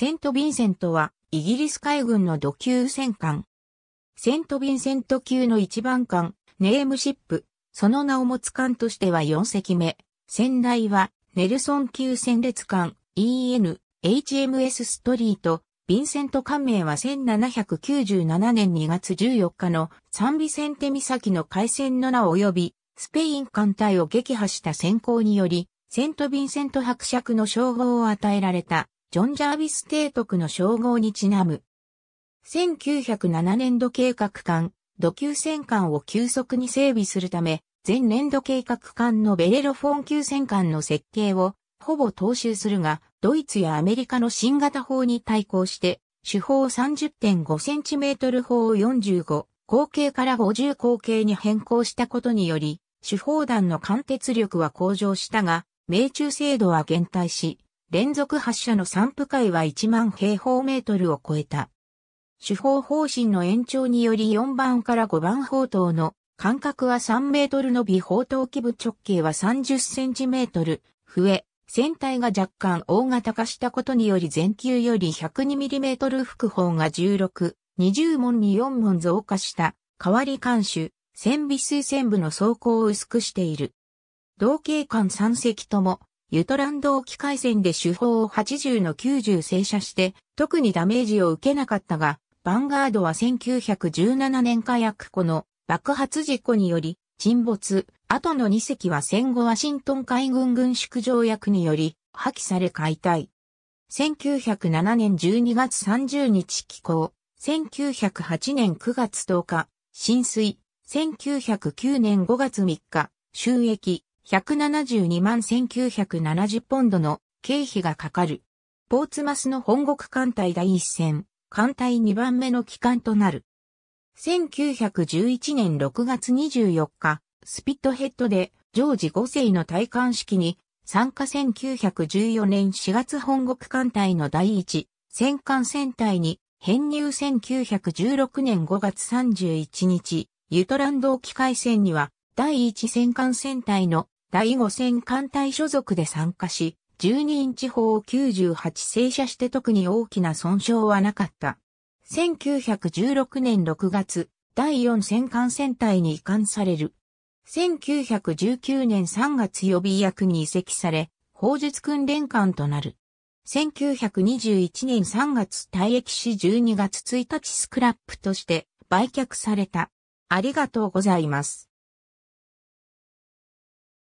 セント・ヴィンセントは、イギリス海軍の土級戦艦。セント・ヴィンセント級の一番艦、ネームシップ、その名を持つ艦としては4隻目。船内は、ネルソン級戦列艦、EN、HMS ストリート、ヴィンセント艦名は1797年2月14日のサンビセンテ岬の海戦の名及び、スペイン艦隊を撃破した戦行により、セント・ヴィンセント伯爵の称号を与えられた。ジョン・ジャービス提督の称号にちなむ。1907年度計画艦、土球戦艦を急速に整備するため、前年度計画艦のベレロフォン級戦艦の設計をほぼ踏襲するが、ドイツやアメリカの新型砲に対抗して、主砲 30.5cm 砲を45、口径から50口径に変更したことにより、主砲弾の貫徹力は向上したが、命中精度は減退し、連続発射の散布回は1万平方メートルを超えた。手法方針の延長により4番から5番砲塔の間隔は3メートル伸び砲塔基部直径は30センチメートル増え、船体が若干大型化したことにより全球より 102mm 副砲が16、20門に4門増加した、代わり艦首、船尾水船部の走行を薄くしている。同型艦3隻ともユトランド沖海戦で主砲を80の90正射して、特にダメージを受けなかったが、ヴァンガードは1917年火薬庫の爆発事故により沈没、後の2隻は戦後ワシントン海軍軍縮条約により破棄され解体。1907年12月30日寄港、1908年9月10日、浸水、1909年5月3日、収益、172万1970ポンドの経費がかかる。ポーツマスの本国艦隊第一戦、艦隊2番目の機関となる。1911年6月24日、スピットヘッドでジョージ5世の戴冠式に参加1914年4月本国艦隊の第一戦艦戦隊に編入1916年5月31日、ユトランド沖海戦には第一戦艦戦隊の第五戦艦隊所属で参加し、12インチ砲98正射して特に大きな損傷はなかった。1916年6月、第4戦艦戦隊に移管される。1919年3月予備役に移籍され、砲術訓練艦となる。1921年3月退役し12月1日スクラップとして売却された。ありがとうございます。